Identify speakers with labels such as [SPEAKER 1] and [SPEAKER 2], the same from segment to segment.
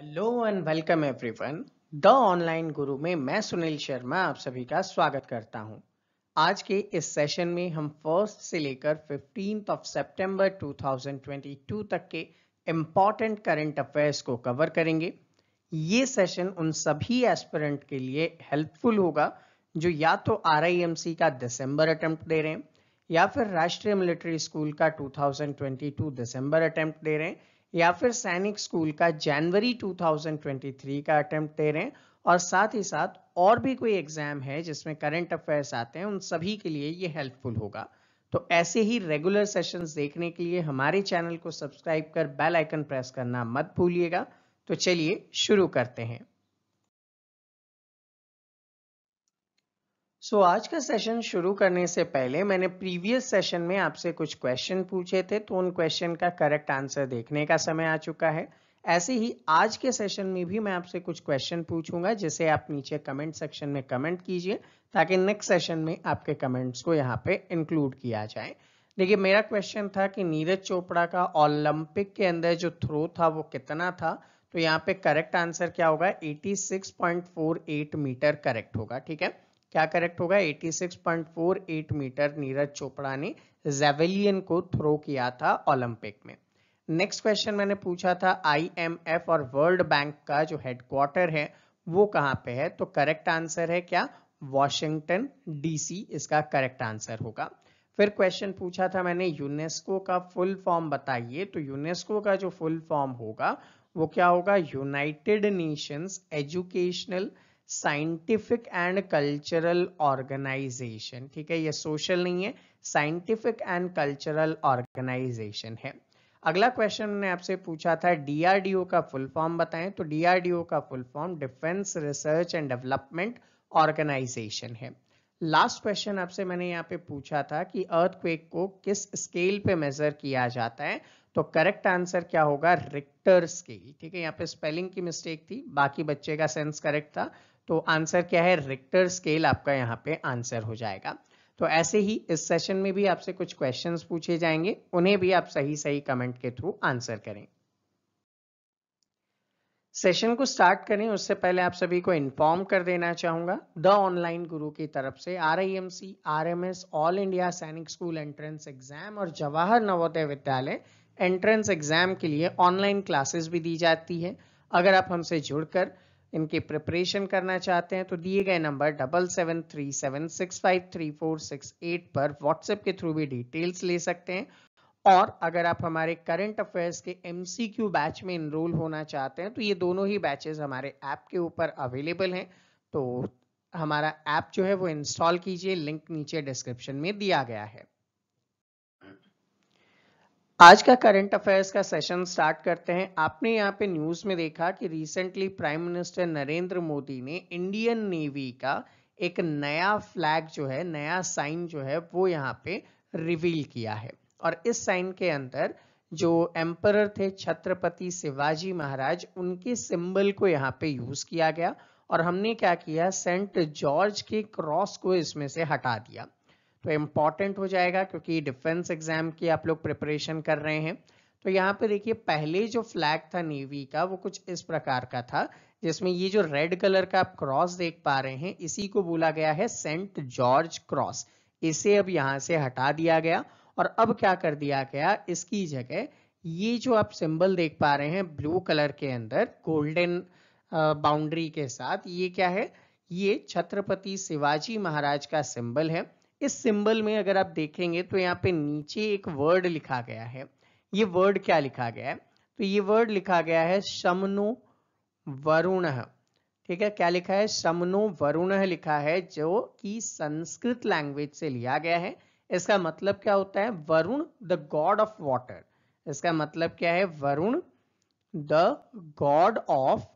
[SPEAKER 1] Hello and welcome everyone the online Guru में मैं सुनील शर्मा आप सभी का स्वागत करता हूं। आज के इस सेशन में हम फर्स्ट से लेकर फिफ्टींथ ऑफ सितंबर 2022 तक के इम्पॉर्टेंट करंट अफेयर्स को कवर करेंगे ये सेशन उन सभी एस्पिरेंट के लिए हेल्पफुल होगा जो या तो आर का दिसंबर अटेम्प्ट दे रहे हैं या फिर राष्ट्रीय मिलिट्री स्कूल का 2022 दिसंबर अटैम्प्ट दे रहे हैं या फिर सैनिक स्कूल का जनवरी 2023 का अटेम्प्ट दे रहे हैं और साथ ही साथ और भी कोई एग्जाम है जिसमें करंट अफेयर्स आते हैं उन सभी के लिए ये हेल्पफुल होगा तो ऐसे ही रेगुलर सेशन देखने के लिए हमारे चैनल को सब्सक्राइब कर बेल आइकन प्रेस करना मत भूलिएगा तो चलिए शुरू करते हैं सो so, आज का सेशन शुरू करने से पहले मैंने प्रीवियस सेशन में आपसे कुछ क्वेश्चन पूछे थे तो उन क्वेश्चन का करेक्ट आंसर देखने का समय आ चुका है ऐसे ही आज के सेशन में भी मैं आपसे कुछ क्वेश्चन पूछूंगा जिसे आप नीचे कमेंट सेक्शन में कमेंट कीजिए ताकि नेक्स्ट सेशन में आपके कमेंट्स को यहाँ पे इंक्लूड किया जाए देखिए मेरा क्वेश्चन था कि नीरज चोपड़ा का ओलंपिक के अंदर जो थ्रो था वो कितना था तो यहाँ पे करेक्ट आंसर क्या होगा 86.48 मीटर करेक्ट होगा ठीक है क्या करेक्ट होगा 86.48 मीटर नीरज चोपड़ा ने जेवेलियन को थ्रो किया था ओलंपिक में नेक्स्ट क्वेश्चन मैंने पूछा था आईएमएफ और वर्ल्ड बैंक का जो हेडक्वार्टर है वो कहाँ पे है तो करेक्ट आंसर है क्या वॉशिंगटन डीसी इसका करेक्ट आंसर होगा फिर क्वेश्चन पूछा था मैंने यूनेस्को का फुल फॉर्म बताइए तो यूनेस्को का जो फुल फॉर्म होगा वो क्या होगा United Nations Educational Scientific and Cultural Organisation ठीक है ये सोशल नहीं है साइंटिफिक एंड कल्चरल ऑर्गेनाइजेशन है अगला क्वेश्चन ने आपसे पूछा था डीआरडीओ का फुल फॉर्म बताएं तो डीआरडीओ का full form Defence Research and Development Organisation है लास्ट क्वेश्चन आपसे मैंने यहाँ पे पूछा था कि अर्थक्वेक को किस स्केल पे मेजर किया जाता है तो करेक्ट आंसर क्या होगा रिक्टर स्केल ठीक है यहाँ पे स्पेलिंग की मिस्टेक थी बाकी बच्चे का सेंस करेक्ट था तो आंसर क्या है रिक्टर स्केल आपका यहाँ पे आंसर हो जाएगा तो ऐसे ही इस सेशन में भी आपसे कुछ क्वेश्चंस पूछे जाएंगे उन्हें भी आप सही सही कमेंट के थ्रू आंसर करें सेशन को स्टार्ट करें उससे पहले आप सभी को इन्फॉर्म कर देना चाहूंगा द ऑनलाइन गुरु की तरफ से R I M C R M S all India Sainik school entrance exam और जवाहर नवोदय विद्यालय एंट्रेंस एग्जाम के लिए ऑनलाइन क्लासेस भी दी जाती है अगर आप हमसे जुड़कर इनकी प्रिपरेशन करना चाहते हैं तो दिए गए number double seven three seven six five three four six eight पर व्हाट्सएप के थ्रू भी डिटेल्स ले सकते हैं और अगर आप हमारे करंट अफेयर्स के एम बैच में इनरोल होना चाहते हैं तो ये दोनों ही बैचेस हमारे ऐप के ऊपर अवेलेबल हैं तो हमारा ऐप जो है वो इंस्टॉल कीजिए लिंक नीचे डिस्क्रिप्शन में दिया गया है आज का करंट अफेयर्स का सेशन स्टार्ट करते हैं आपने यहाँ पे न्यूज में देखा कि recently prime minister Narendra Modi ने इंडियन नेवी का एक नया फ्लैग जो है नया साइन जो है वो यहाँ पे रिवील किया है और इस साइन के अंदर जो एम्पर थे छत्रपति शिवाजी महाराज उनके सिंबल को यहाँ पे यूज किया गया और हमने क्या किया सेंट जॉर्ज के क्रॉस को इसमें से हटा दिया तो इम्पॉर्टेंट हो जाएगा क्योंकि डिफेंस एग्जाम की आप लोग प्रिपरेशन कर रहे हैं तो यहाँ पे देखिए पहले जो फ्लैग था नेवी का वो कुछ इस प्रकार का था जिसमें ये जो रेड कलर का आप क्रॉस देख पा रहे हैं इसी को बोला गया है सेंट जॉर्ज क्रॉस इसे अब यहाँ से हटा दिया गया और अब क्या कर दिया गया इसकी जगह ये जो आप सिंबल देख पा रहे हैं ब्लू कलर के अंदर गोल्डन बाउंड्री के साथ ये क्या है ये छत्रपति शिवाजी महाराज का सिंबल है इस सिंबल में अगर आप देखेंगे तो यहाँ पे नीचे एक वर्ड लिखा गया है ये वर्ड क्या लिखा गया है तो ये वर्ड लिखा गया है शमनो वरुण ठीक है क्या लिखा है शमनो वरुण लिखा है जो कि संस्कृत लैंग्वेज से लिया गया है इसका मतलब क्या होता है Varun the god of water इसका मतलब क्या है Varun the god of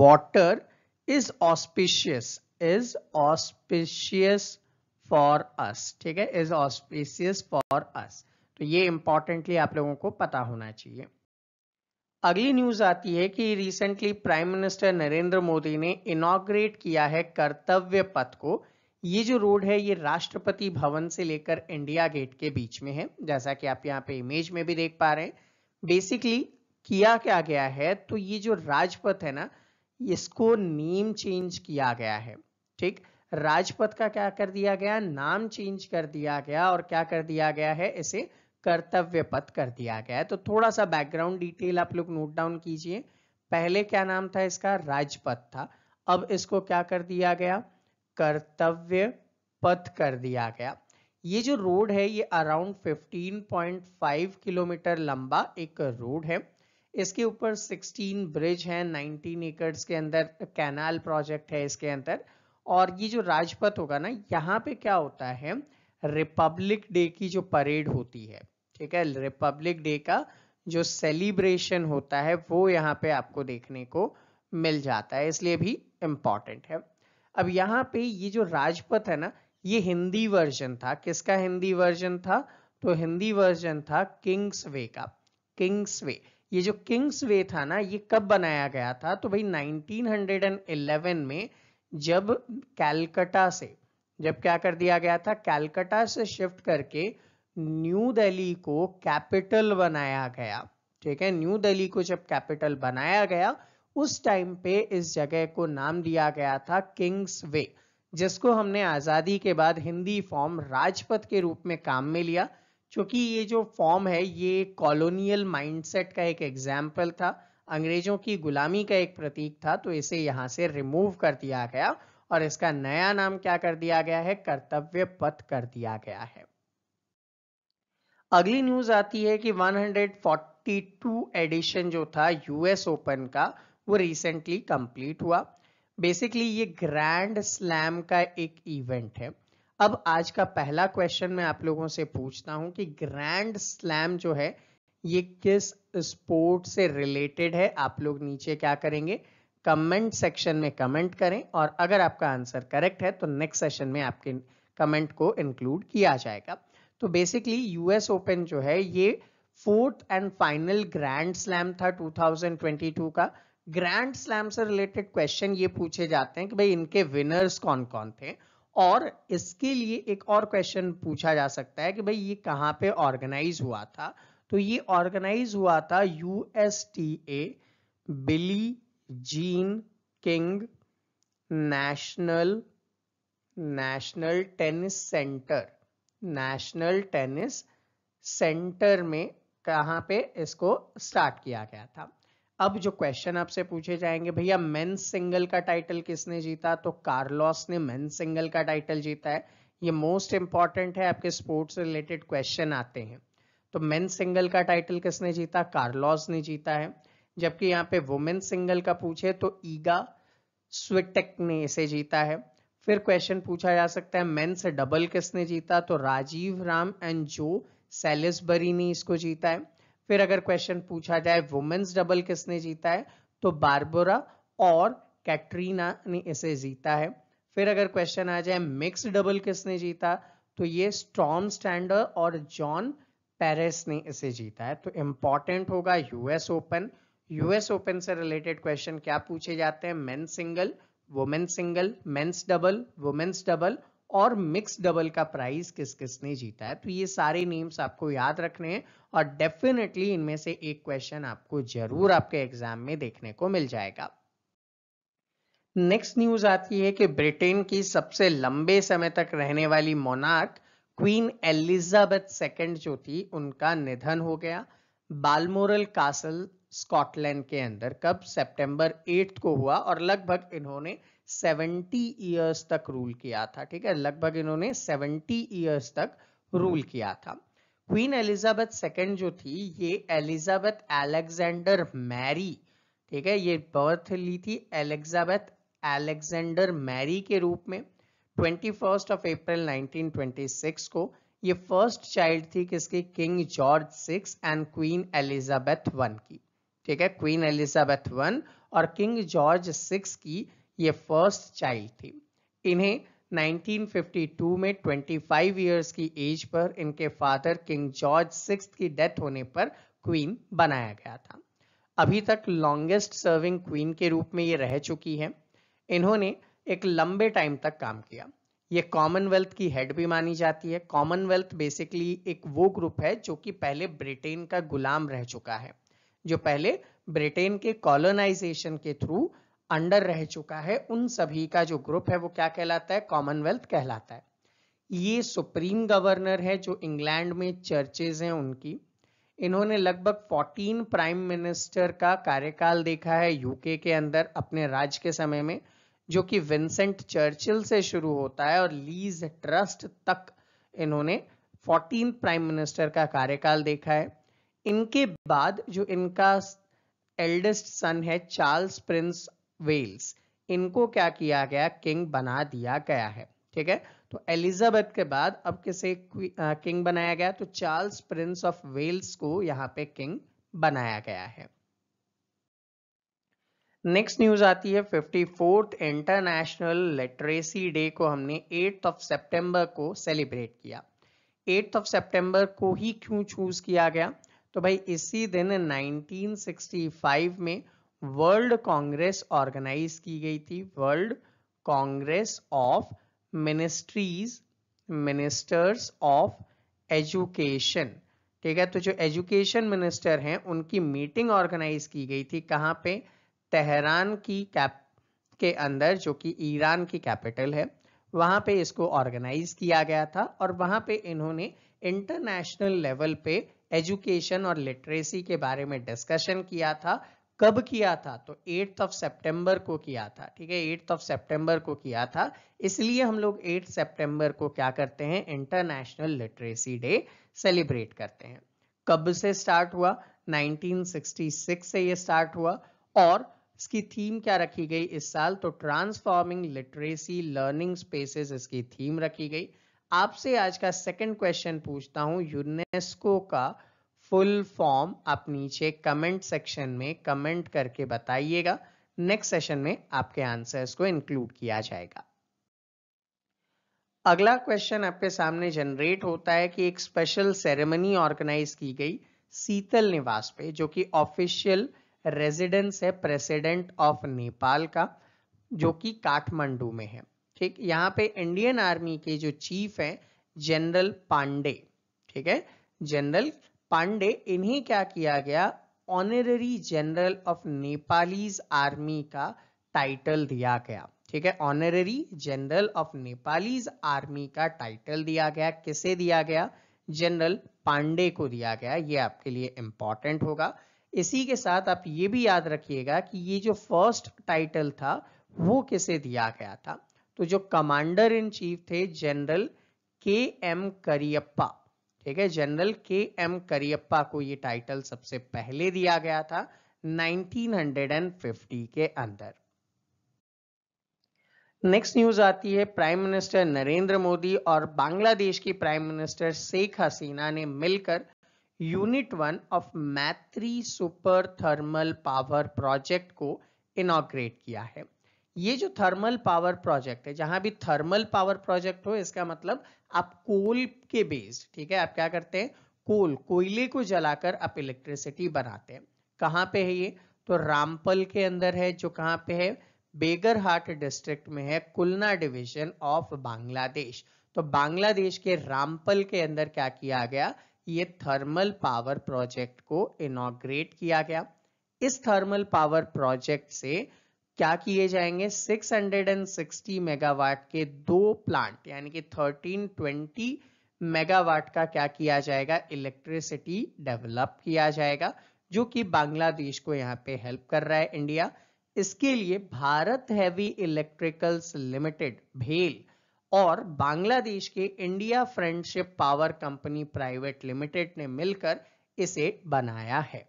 [SPEAKER 1] water is auspicious is auspicious for us ठीक है इज ऑस्पिशियस फॉर अस तो ये इंपॉर्टेंटली आप लोगों को पता होना चाहिए अगली न्यूज आती है कि recently prime minister Narendra Modi ने इनाग्रेट किया है कर्तव्य पथ को ये जो रोड है ये राष्ट्रपति भवन से लेकर इंडिया गेट के बीच में है जैसा कि आप यहाँ पे इमेज में भी देख पा रहे हैं बेसिकली किया क्या गया है तो ये जो राजपथ है ना इसको नेम चेंज किया गया है ठीक राजपथ का क्या कर दिया गया नाम चेंज कर दिया गया और क्या कर दिया गया है इसे कर्तव्य पथ कर दिया गया है तो थोड़ा सा बैकग्राउंड डिटेल आप लोग नोट डाउन कीजिए पहले क्या नाम था इसका राजपथ था अब इसको क्या कर दिया गया कर्तव्य पथ कर दिया गया ये जो रोड है ये अराउंड 15.5 किलोमीटर लंबा एक रोड है इसके ऊपर 16 ब्रिज हैं 19 एकर्स के अंदर कैनाल प्रोजेक्ट है इसके अंदर और ये जो राजपथ होगा ना यहाँ पे क्या होता है रिपब्लिक डे की जो परेड होती है ठीक है रिपब्लिक डे का जो सेलिब्रेशन होता है वो यहाँ पे आपको देखने को मिल जाता है इसलिए भी इम्पॉर्टेंट है अब यहाँ पे ये जो राजपथ है ना ये हिंदी वर्जन था किसका हिंदी वर्जन था तो हिंदी वर्जन था किंग्स वे का किंग्स वे ये जो किंग्स वे था ना ये कब बनाया गया था तो भाई 1911 में जब कैलकटा से जब क्या कर दिया गया था कैलकटा से शिफ्ट करके न्यू दिल्ली को कैपिटल बनाया गया ठीक है न्यू दिल्ली को जब कैपिटल बनाया गया उस टाइम पे इस जगह को नाम दिया गया था किंग्स वे जिसको हमने आज़ादी के बाद हिंदी फॉर्म राजपथ के रूप में काम में लिया क्योंकि ये जो फॉर्म है ये कॉलोनियल माइंडसेट का एक एग्जाम्पल था अंग्रेजों की गुलामी का एक प्रतीक था तो इसे यहाँ से रिमूव कर दिया गया और इसका नया नाम क्या कर दिया गया है कर्तव्य पथ कर दिया गया है अगली न्यूज आती है कि 142 एडिशन जो था यूएस ओपन का वो रिसेंटली कंप्लीट हुआ बेसिकली ये ग्रैंड स्लैम का एक इवेंट है अब आज का पहला क्वेश्चन मैं आप लोगों से पूछता हूं कि ग्रैंड स्लैम जो है ये किस स्पोर्ट से रिलेटेड है आप लोग नीचे क्या करेंगे कमेंट सेक्शन में कमेंट करें और अगर आपका आंसर करेक्ट है तो नेक्स्ट सेशन में आपके कमेंट को इंक्लूड किया जाएगा तो बेसिकली यूएस ओपन जो है ये fourth and final grand slam था 2022 का ग्रैंड स्लैम से रिलेटेड क्वेश्चन ये पूछे जाते हैं कि भाई इनके विनर्स कौन कौन थे और इसके लिए एक और क्वेश्चन पूछा जा सकता है कि भाई ये कहाँ पे ऑर्गेनाइज हुआ था तो ये ऑर्गेनाइज हुआ था a Billie Jean King National National Tennis Center National Tennis Center में कहाँ पे इसको स्टार्ट किया गया था अब जो क्वेश्चन आपसे पूछे जाएंगे भैया मेन सिंगल का टाइटल किसने जीता तो कार्लॉस ने मेन सिंगल का टाइटल जीता है ये मोस्ट इंपॉर्टेंट है आपके स्पोर्ट्स रिलेटेड क्वेश्चन आते हैं तो मेन सिंगल का टाइटल किसने जीता कार्लॉस ने जीता है जबकि यहाँ पे वुमेन सिंगल का पूछे तो ईगा स्विटेक ने इसे जीता है फिर क्वेश्चन पूछा जा सकता है मेन्स डबल किसने जीता तो Rajeev Ram and Joe Salisbury ने इसको जीता है फिर अगर क्वेश्चन पूछा जाए वुमेन्स डबल किसने जीता है तो बारबोरा और कैटरीना ने इसे जीता है फिर अगर क्वेश्चन आ जाए मिक्स डबल किसने जीता तो ये स्टॉम स्टैंडर और जॉन पेरिस ने इसे जीता है तो इंपॉर्टेंट होगा यूएस ओपन यूएस ओपन से रिलेटेड क्वेश्चन क्या पूछे जाते हैं men single women single men's double women's double और मिक्स डबल का प्राइस किस किसने जीता है तो ये सारे नेम्स आपको याद रखने हैं और डेफिनेटली इनमें से एक क्वेश्चन आपको जरूर आपके एग्जाम में देखने को मिल जाएगा नेक्स्ट न्यूज आती है कि ब्रिटेन की सबसे लंबे समय तक रहने वाली मोनार्क क्वीन एलिजाबेथ सेकेंड जो थी उनका निधन हो गया बालमोरल कासल स्कॉटलैंड के अंदर कब सितंबर एट को हुआ और लगभग इन्होंने 70 ईयर्स तक रूल किया था ठीक है लगभग इन्होंने 70 ईयर्स तक रूल हम्म। किया था क्वीन एलिजाबेथ सेकेंड जो थी ये एलिजाबेथ एलेक्जेंडर मैरी ठीक है ये बर्थ ली थी एलेक्जाबेथ एलेक्जेंडर मैरी के रूप में ट्वेंटी फर्स्ट ऑफ अप्रैल 1926 को ये फर्स्ट चाइल्ड थी किसकी King George six and Queen Elizabeth one की ठीक है क्वीन एलिजाबेथ वन और किंग जॉर्ज सिक्स की ये फर्स्ट चाइल्ड थी इन्हें 1952 में 25 इयर्स की एज पर इनके फादर किंग जॉर्ज सिक्स की डेथ होने पर क्वीन बनाया गया था अभी तक लॉन्गेस्ट सर्विंग क्वीन के रूप में ये रह चुकी हैं इन्होंने एक लंबे टाइम तक काम किया ये कॉमनवेल्थ की हेड भी मानी जाती है कॉमनवेल्थ बेसिकली एक वो ग्रुप है जो कि पहले ब्रिटेन का गुलाम रह चुका है जो पहले ब्रिटेन के कॉलोनाइजेशन के थ्रू अंडर रह चुका है उन सभी का जो ग्रुप है वो क्या कहलाता है कॉमनवेल्थ कहलाता है ये सुप्रीम गवर्नर है जो इंग्लैंड में चर्चेज हैं उनकी इन्होंने लगभग 14 प्राइम मिनिस्टर का कार्यकाल देखा है यूके के अंदर अपने राज के समय में जो कि विंसेंट चर्चिल से शुरू होता है और लीज ट्रस्ट तक इन्होंने 14 प्राइम मिनिस्टर का कार्यकाल देखा है इनके बाद जो इनका एल्डेस्ट सन है चार्ल्स प्रिंस वेल्स इनको क्या किया गया किंग बना दिया गया है ठीक है तो एलिजाबेथ के बाद अब किसे किंग बनाया गया तो चार्ल्स प्रिंस ऑफ वेल्स को यहाँ पे किंग बनाया गया है नेक्स्ट न्यूज आती है fifty fourth International Literacy Day को हमने एट्थ ऑफ सितंबर को सेलिब्रेट किया एट्थ ऑफ सितंबर को ही क्यों चूज किया गया तो भाई इसी दिन 1965 में वर्ल्ड कांग्रेस ऑर्गेनाइज की गई थी World Congress of Ministries Ministers of Education ठीक है तो जो एजुकेशन मिनिस्टर हैं उनकी मीटिंग ऑर्गेनाइज की गई थी कहाँ पे तेहरान की कैप के अंदर जो कि ईरान की कैपिटल है वहाँ पे इसको ऑर्गेनाइज किया गया था और वहाँ पे इन्होंने इंटरनेशनल लेवल पे एजुकेशन और लिटरेसी के बारे में डिस्कशन किया था कब किया था तो एट्थ ऑफ सेप्टेम्बर को किया था ठीक है एट्थ ऑफ सेप्टेम्बर को किया था इसलिए हम लोग एट सेप्टेम्बर को क्या करते हैं इंटरनेशनल लिटरेसी डे सेलिब्रेट करते हैं कब से स्टार्ट हुआ 1966 से ये स्टार्ट हुआ और इसकी थीम क्या रखी गई इस साल तो ट्रांसफॉर्मिंग लिटरेसी लर्निंग स्पेसेस इसकी थीम रखी गई आपसे आज का सेकंड क्वेश्चन पूछता हूं यूनेस्को का फुल फॉर्म आप नीचे कमेंट सेक्शन में कमेंट करके बताइएगा नेक्स्ट सेशन में आपके आंसर्स को इंक्लूड किया जाएगा अगला क्वेश्चन आपके सामने जनरेट होता है कि एक स्पेशल सेरेमनी ऑर्गेनाइज की गई सीतल निवास पे जो कि ऑफिशियल रेजिडेंस है प्रेसिडेंट ऑफ नेपाल का जो कि काठमांडू में है ठीक यहाँ पे इंडियन आर्मी के जो चीफ है जनरल पांडे ठीक है जनरल पांडे इन्हें क्या किया गया honorary general of Nepalese army का टाइटल दिया गया ठीक है honorary general of Nepalese army का टाइटल दिया गया किसे दिया गया जनरल पांडे को दिया गया ये आपके लिए इंपॉर्टेंट होगा इसी के साथ आप ये भी याद रखिएगा कि ये जो फर्स्ट टाइटल था वो किसे दिया गया था तो जो कमांडर इन चीफ थे जनरल के एम करियप्पा ठीक है जनरल के एम करियप्पा को ये टाइटल सबसे पहले दिया गया था 1950 के अंदर नेक्स्ट न्यूज आती है प्राइम मिनिस्टर नरेंद्र मोदी और बांग्लादेश की प्राइम मिनिस्टर शेख हसीना ने मिलकर unit one of Maitri super thermal power project को इनॉग्रेट किया है ये जो थर्मल पावर प्रोजेक्ट है जहां भी थर्मल पावर प्रोजेक्ट हो इसका मतलब आप कोल के बेस्ड ठीक है आप क्या करते हैं कोल कोयले को जलाकर आप इलेक्ट्रिसिटी बनाते हैं कहाँ पे है ये तो रामपल के अंदर है जो कहाँ पे है बेगरहाट डिस्ट्रिक्ट में है कुलना डिविजन ऑफ बांग्लादेश तो बांग्लादेश के रामपल के अंदर क्या किया गया ये थर्मल पावर प्रोजेक्ट को इनोग्रेट किया गया इस थर्मल पावर प्रोजेक्ट से क्या किए जाएंगे 660 मेगावाट के दो प्लांट यानी कि 1320 मेगावाट का क्या किया जाएगा इलेक्ट्रिसिटी डेवलप किया जाएगा जो कि बांग्लादेश को यहाँ पे हेल्प कर रहा है इंडिया इसके लिए भारत हैवी इलेक्ट्रिकल्स लिमिटेड भेल और बांग्लादेश के India friendship power company private limited ने मिलकर इसे बनाया है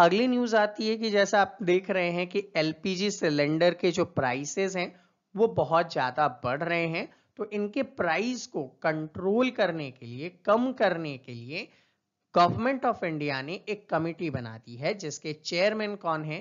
[SPEAKER 1] अगली न्यूज आती है कि जैसा आप देख रहे हैं कि एलपीजी सिलेंडर के जो प्राइसेस हैं वो बहुत ज्यादा बढ़ रहे हैं तो इनके प्राइस को कंट्रोल करने के लिए कम करने के लिए गवर्नमेंट ऑफ इंडिया ने एक कमिटी बना दी है जिसके चेयरमैन कौन है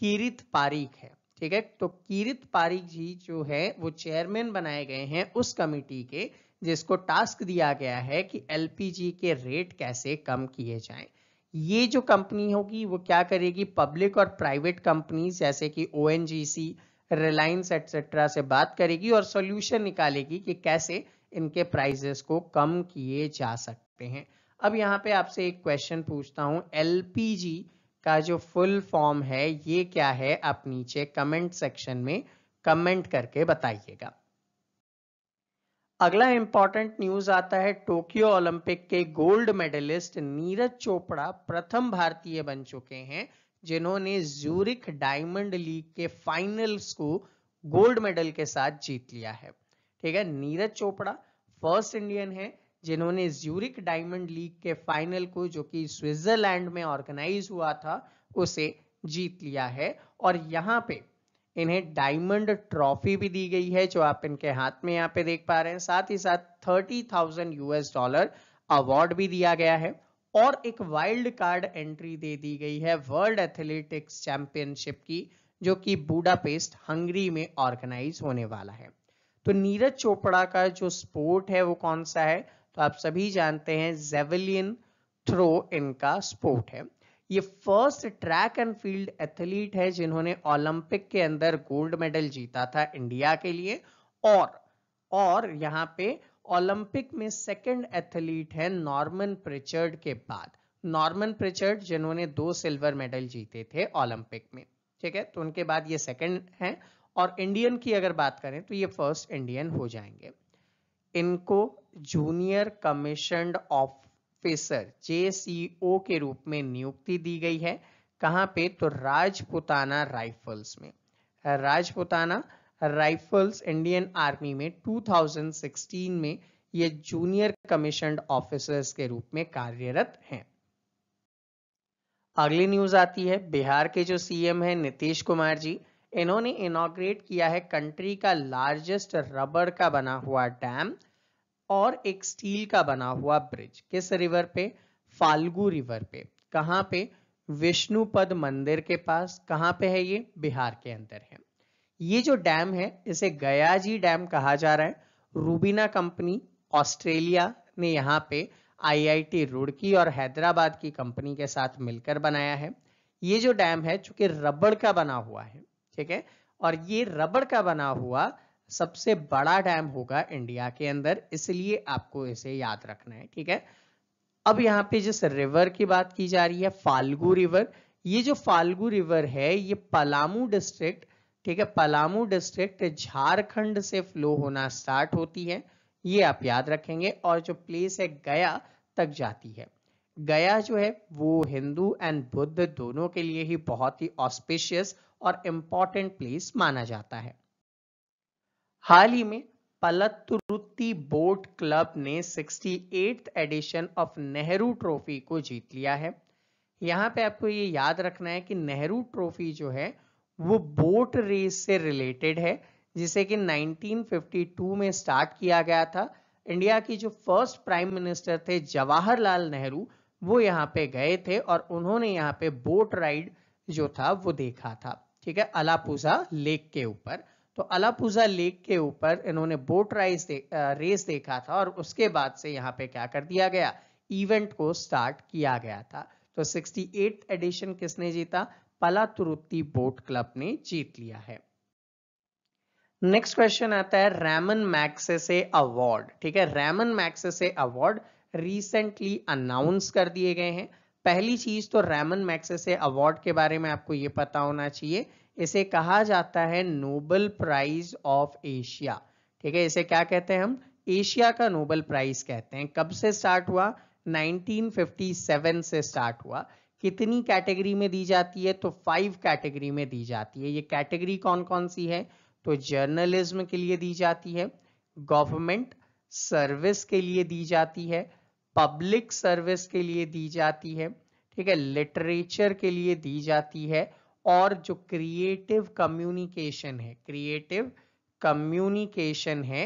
[SPEAKER 1] कीरित पारीख है ठीक है तो कीरित पारीख जी जो है वो चेयरमैन बनाए गए हैं उस कमिटी के जिसको टास्क दिया गया है कि एलपीजी के रेट कैसे कम किए जाएं ये जो कंपनी होगी वो क्या करेगी पब्लिक और प्राइवेट कंपनीज जैसे कि ओ रिलायंस एटसेट्रा से बात करेगी और सोल्यूशन निकालेगी कि कैसे इनके प्राइजेस को कम किए जा सकते हैं अब यहाँ पे आपसे एक क्वेश्चन पूछता हूँ एल का जो फुल फॉर्म है ये क्या है आप नीचे कमेंट सेक्शन में कमेंट करके बताइएगा अगला इंपॉर्टेंट न्यूज आता है टोक्यो ओलंपिक के गोल्ड मेडलिस्ट नीरज चोपड़ा प्रथम भारतीय बन चुके हैं जिन्होंने जूरिक डायमंड लीग के फाइनल्स को गोल्ड मेडल के साथ जीत लिया है ठीक है नीरज चोपड़ा फर्स्ट इंडियन है जिन्होंने जूरिक डायमंड लीग के फाइनल को जो कि स्विट्जरलैंड में ऑर्गेनाइज हुआ था उसे जीत लिया है और यहाँ पे इन्हें डायमंड ट्रॉफी भी दी गई है जो आप इनके हाथ में यहाँ पे देख पा रहे हैं साथ ही साथ thirty thousand US dollar award भी दिया गया है और एक वाइल्ड कार्ड एंट्री दे दी गई है वर्ल्ड एथलेटिक्स चैंपियनशिप की जो कि बूडापेस्ट हंगरी में ऑर्गेनाइज होने वाला है तो नीरज चोपड़ा का जो स्पोर्ट है वो कौन सा है तो आप सभी जानते हैं जेवलियन थ्रो इनका स्पोर्ट है ये first track and field athlete है जिन्होंने ओलंपिक के अंदर गोल्ड मेडल जीता था इंडिया के लिए और और यहाँ पे ओलंपिक में सेकंड एथलीट है नॉर्मन प्रिचर्ड के बाद नॉर्मन प्रिचर्ड जिन्होंने दो सिल्वर मेडल जीते थे ओलंपिक में ठीक है तो उनके बाद ये सेकंड हैं और इंडियन की अगर बात करें तो ये फर्स्ट इंडियन हो जाएंगे इनको junior commission of professor JCO के रूप में नियुक्ति दी गई है कहाँ पे तो राजपुताना राइफल्स में राजपुताना राइफल्स इंडियन आर्मी में 2016 में ये जूनियर कमीशन ऑफिसर्स के रूप में कार्यरत हैं अगली न्यूज आती है बिहार के जो सीएम हैं नीतीश कुमार जी इन्होंने इनोग्रेट किया है कंट्री का लार्जेस्ट रबर का बना हुआ डैम और एक स्टील का बना हुआ ब्रिज किस रिवर पे फाल्गु रिवर पे कहां पे विष्णुपद मंदिर के पास कहां पे है ये बिहार के अंदर है ये जो डैम है इसे जी डैम कहा जा रहा है रूबीना कंपनी ऑस्ट्रेलिया ने यहाँ पे आईआईटी रुड़की और हैदराबाद की कंपनी के साथ मिलकर बनाया है ये जो डैम है चूंकि रबड़ का बना हुआ है ठीक है और ये रबड़ का बना हुआ सबसे बड़ा डैम होगा इंडिया के अंदर इसलिए आपको इसे याद रखना है ठीक है अब यहाँ पे जिस रिवर की बात की जा रही है फाल्गू रिवर ये जो फाल्गू रिवर है ये पलामू डिस्ट्रिक्ट ठीक है पलामू डिस्ट्रिक्ट झारखंड से फ्लो होना स्टार्ट होती है ये आप याद रखेंगे और जो प्लेस है गया तक जाती है गया जो है वो हिंदू एंड बुद्ध दोनों के लिए ही बहुत ही ऑस्पिशियस और इम्पॉर्टेंट प्लेस माना जाता है हाल ही में पलतुरुति बोट क्लब ने 68th addition of Nehru trophy को जीत लिया है यहाँ पे आपको ये याद रखना है कि नेहरू ट्रॉफी जो है वो बोट रेस से रिलेटेड है जिसे कि 1952 में स्टार्ट किया गया था इंडिया की जो फर्स्ट प्राइम मिनिस्टर थे जवाहरलाल नेहरू वो यहाँ पे गए थे और उन्होंने यहाँ पे बोट राइड जो था वो देखा था ठीक है अलापूजा लेक के ऊपर तो अलापुजा लेक के ऊपर इन्होंने बोट राइस दे, रेस देखा था और उसके बाद से यहाँ पे क्या कर दिया गया इवेंट को स्टार्ट किया गया था तो 68 एडिशन किसने जीता पलातुरुत्ती बोट क्लब ने जीत लिया है नेक्स्ट क्वेश्चन आता है रैमन मैक्सेसे अवार्ड ठीक है Ramon Magsaysay award recently announce कर दिए गए हैं पहली चीज तो रैमन मैक्सेसे अवार्ड के बारे में आपको ये पता होना चाहिए इसे कहा जाता है नोबल प्राइज ऑफ एशिया ठीक है इसे क्या कहते हैं हम एशिया का नोबल प्राइज कहते हैं कब से स्टार्ट हुआ 1957 से स्टार्ट हुआ कितनी कैटेगरी में दी जाती है तो फाइव कैटेगरी में दी जाती है ये कैटेगरी कौन कौन सी है तो जर्नलिज्म के लिए दी जाती है गवर्नमेंट सर्विस के लिए दी जाती है पब्लिक सर्विस के लिए दी जाती है ठीक है लिटरेचर के लिए दी जाती है और जो क्रिएटिव कम्युनिकेशन है क्रिएटिव कम्युनिकेशन है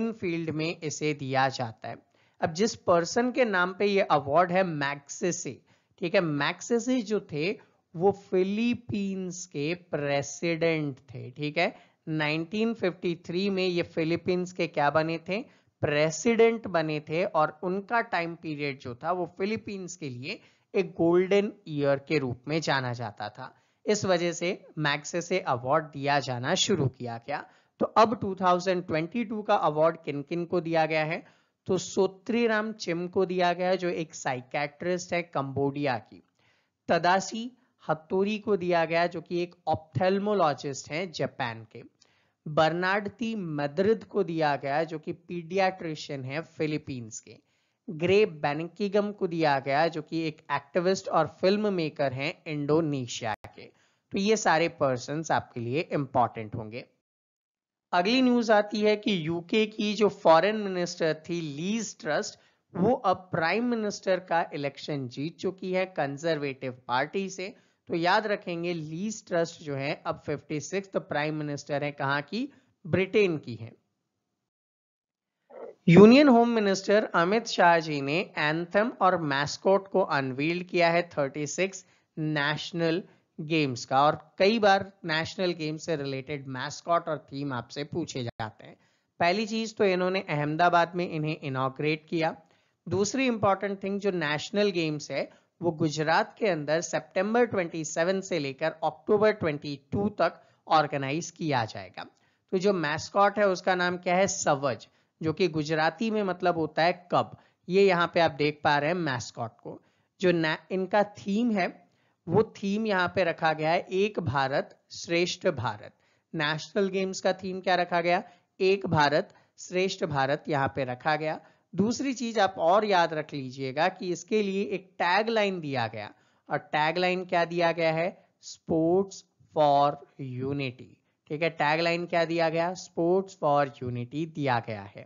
[SPEAKER 1] इन फील्ड में इसे दिया जाता है अब जिस पर्सन के नाम पे ये अवार्ड है मैक्सेसे ठीक है मैक्सेसे जो थे वो फिलीपींस के प्रेसिडेंट थे ठीक है 1953 में ये फिलीपींस के क्या बने थे प्रेसिडेंट बने थे और उनका टाइम पीरियड जो था वो फिलीपींस के लिए एक गोल्डन ईयर के रूप में जाना जाता था इस वजह से मैक्से से अवार्ड दिया जाना शुरू हम्म। किया गया तो अब 2022 का अवार्ड किन किन को दिया गया है तो सोत्री राम चिम को दिया गया जो एक साइकेट्रिस्ट है कंबोडिया की तदासी हत्तोरी को दिया गया जो कि एक ऑप्थेलमोलॉजिस्ट है जापान के बर्नाडती मद्रिद को दिया गया जो कि पीडियाट्रिशियन है फिलीपींस के ग्रे बैनकिगम को दिया गया जो कि एक एक्टिविस्ट और फिल्म मेकर हैं इंडोनेशिया के तो ये सारे पर्सन आपके लिए इंपॉर्टेंट होंगे अगली न्यूज आती है कि यूके की जो फॉरेन मिनिस्टर थी लीज ट्रस्ट वो अब प्राइम मिनिस्टर का इलेक्शन जीत चुकी है कंजर्वेटिव पार्टी से तो याद रखेंगे लीज ट्रस्ट जो है अब फिफ्टी सिक्स प्राइम मिनिस्टर है कहाँ की ब्रिटेन की है union home minister Amit Shah ji ने एंथम और मैस्कोट को अनवील्ड किया है 36 नेशनल गेम्स का और कई बार नेशनल गेम्स से रिलेटेड मैस्कॉट और थीम आपसे पूछे जाते हैं पहली चीज तो इन्होंने अहमदाबाद में इन्हें इनाग्रेट किया दूसरी इंपॉर्टेंट थिंग जो नेशनल गेम्स है वो गुजरात के अंदर सितंबर 27 से लेकर अक्टूबर 22 तक ऑर्गेनाइज किया जाएगा तो जो मैस्कॉट है उसका नाम क्या है सवज जो कि गुजराती में मतलब होता है कब ये यहाँ पे आप देख पा रहे हैं मैस्कॉट को जो इनका थीम है वो थीम यहाँ पे रखा गया है एक भारत श्रेष्ठ भारत नेशनल गेम्स का थीम क्या रखा गया एक भारत श्रेष्ठ भारत यहाँ पे रखा गया दूसरी चीज आप और याद रख लीजिएगा कि इसके लिए एक टैग लाइन दिया गया और टैग लाइन क्या दिया गया है स्पोर्ट्स फॉर यूनिटी ठीक है टैग लाइन क्या दिया गया स्पोर्ट्स फॉर यूनिटी दिया गया है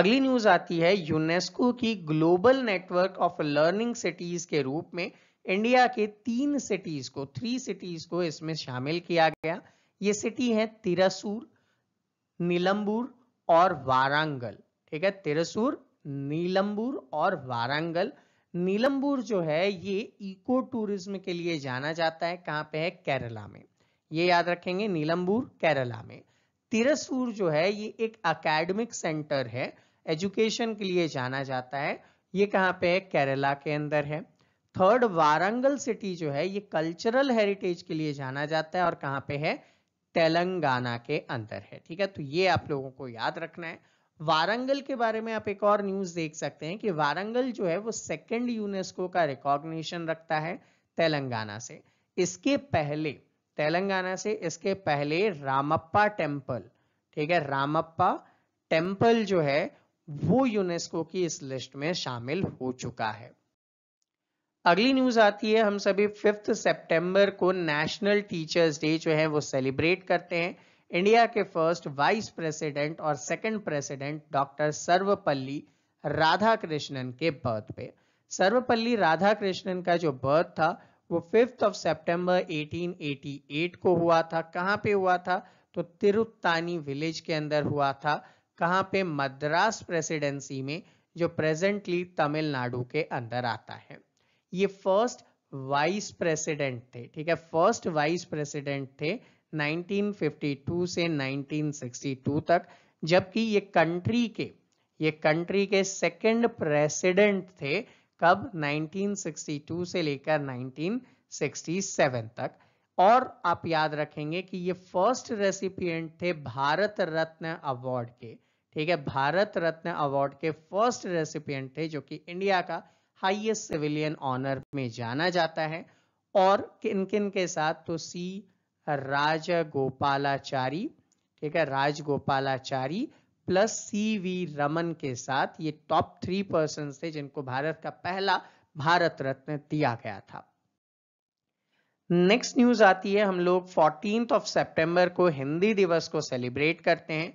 [SPEAKER 1] अगली न्यूज आती है यूनेस्को की global network of learning cities के रूप में इंडिया के तीन सिटीज को थ्री सिटीज को इसमें शामिल किया गया ये सिटी है तिरसूर नीलम्बूर और वारंगल ठीक है तिरसूर नीलम्बूर और वारंगल नीलम्बूर जो है ये इको टूरिज्म के लिए जाना जाता है कहाँ पे है केरला में ये याद रखेंगे नीलम्बूर केरला में तिरसूर जो है ये एक अकेडमिक सेंटर है एजुकेशन के लिए जाना जाता है ये कहाँ पे है केरला के अंदर है थर्ड वारंगल सिटी जो है ये कल्चरल हेरिटेज के लिए जाना जाता है और कहाँ पे है तेलंगाना के अंदर है ठीक है तो ये आप लोगों को याद रखना है वारंगल के बारे में आप एक और न्यूज देख सकते हैं कि वारंगल जो है वो सेकेंड यूनेस्को का रिकॉग्निशन रखता है तेलंगाना से इसके पहले तेलंगाना से इसके पहले रामप्पा टेम्पल ठीक है रामप्पा टेम्पल जो है वो यूनेस्को की इस लिस्ट में शामिल हो चुका है अगली न्यूज आती है हम सभी फिफ्थ सितंबर को नेशनल टीचर्स डे जो है वो सेलिब्रेट करते हैं इंडिया के फर्स्ट वाइस प्रेसिडेंट और second president doctor Sarvepalli Radhakrishnan के बर्थ पे सर्वपल्ली राधाकृष्णन का जो बर्थ था वो फिफ्थ ऑफ सितंबर 1888 को हुआ था कहाँ पे हुआ था तो तिरुत्तानी विलेज के अंदर हुआ था कहाँ पे मद्रास प्रेसिडेंसी में जो प्रेजेंटली तमिलनाडु के अंदर आता है ये फर्स्ट वाइस प्रेसिडेंट थे ठीक है फर्स्ट वाइस प्रेसिडेंट थे 1952 से 1962 तक जबकि ये कंट्री के ये कंट्री के सेकंड प्रेसिडेंट थे कब 1962 से लेकर 1967 तक और आप याद रखेंगे कि ये फर्स्ट रेसिपिएंट थे भारत रत्न अवार्ड के ठीक है भारत रत्न अवार्ड के फर्स्ट रेसिपिएंट थे जो कि इंडिया का हाईएस्ट सिविलियन ऑनर में जाना जाता है और किन किन के साथ तो सी राजगोपालाचारी ठीक है Rajagopalachari plus C V Raman के साथ ये टॉप थ्री पर्सन थे जिनको भारत का पहला भारत रत्न दिया गया था नेक्स्ट न्यूज आती है हम लोग फोर्टीन ऑफ सितंबर को हिंदी दिवस को सेलिब्रेट करते हैं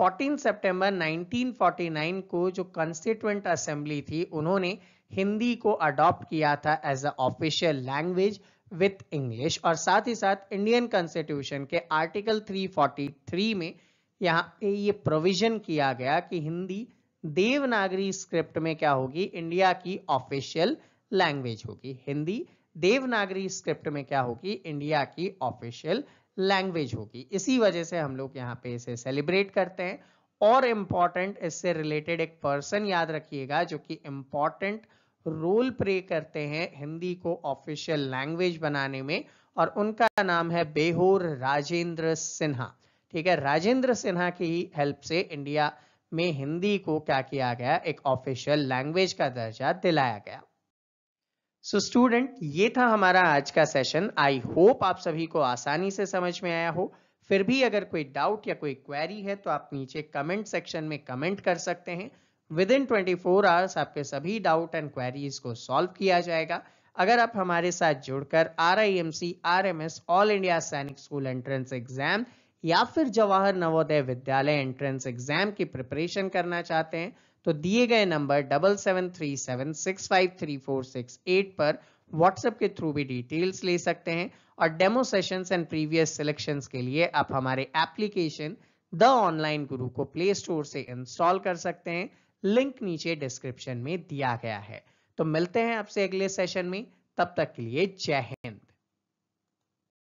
[SPEAKER 1] 14 सितंबर 1949 को जो कंस्टिट्यूंट असेंबली थी उन्होंने हिंदी को अडॉप्ट किया था as a official language with English और साथ ही साथ इंडियन कॉन्स्टिट्यूशन के आर्टिकल 343 में यहाँ पे ये प्रोविजन किया गया कि हिंदी देवनागरी स्क्रिप्ट में क्या होगी इंडिया की ऑफिशियल लैंग्वेज होगी हिंदी देवनागरी स्क्रिप्ट में क्या होगी इंडिया की ऑफिशियल लैंग्वेज होगी इसी वजह से हम लोग यहाँ पे इसे सेलिब्रेट करते हैं और इम्पॉर्टेंट इससे रिलेटेड एक पर्सन याद रखिएगा जो कि इम्पॉर्टेंट रोल प्ले करते हैं हिंदी को ऑफिशियल लैंग्वेज बनाने में और उनका नाम है बेहोर राजेंद्र सिन्हा ठीक है राजेंद्र सिन्हा की हेल्प से इंडिया में हिंदी को क्या किया गया एक ऑफिशियल लैंग्वेज का दर्जा दिलाया गया सो so स्टूडेंट ये था हमारा आज का सेशन आई होप आप सभी को आसानी से समझ में आया हो फिर भी अगर कोई डाउट या कोई क्वेरी है तो आप नीचे कमेंट सेक्शन में कमेंट कर सकते हैं within twenty four hours आपके सभी डाउट एंड क्वेरीज को सॉल्व किया जाएगा अगर आप हमारे साथ जुड़कर R I M C R M S all India Sainik school entrance exam या फिर जवाहर नवोदय विद्यालय एंट्रेंस एग्जाम की प्रिपरेशन करना चाहते हैं तो दिए गए number double seven three seven six five three four six eight पर व्हाट्सएप के थ्रू भी डिटेल्स ले सकते हैं और demo sessions and previous selection के लिए आप हमारे एप्लीकेशन द ऑनलाइन गुरु को प्ले स्टोर से इंस्टॉल कर सकते हैं लिंक नीचे डिस्क्रिप्शन में दिया गया है तो मिलते हैं आपसे अगले सेशन में तब तक के लिए जय हिंद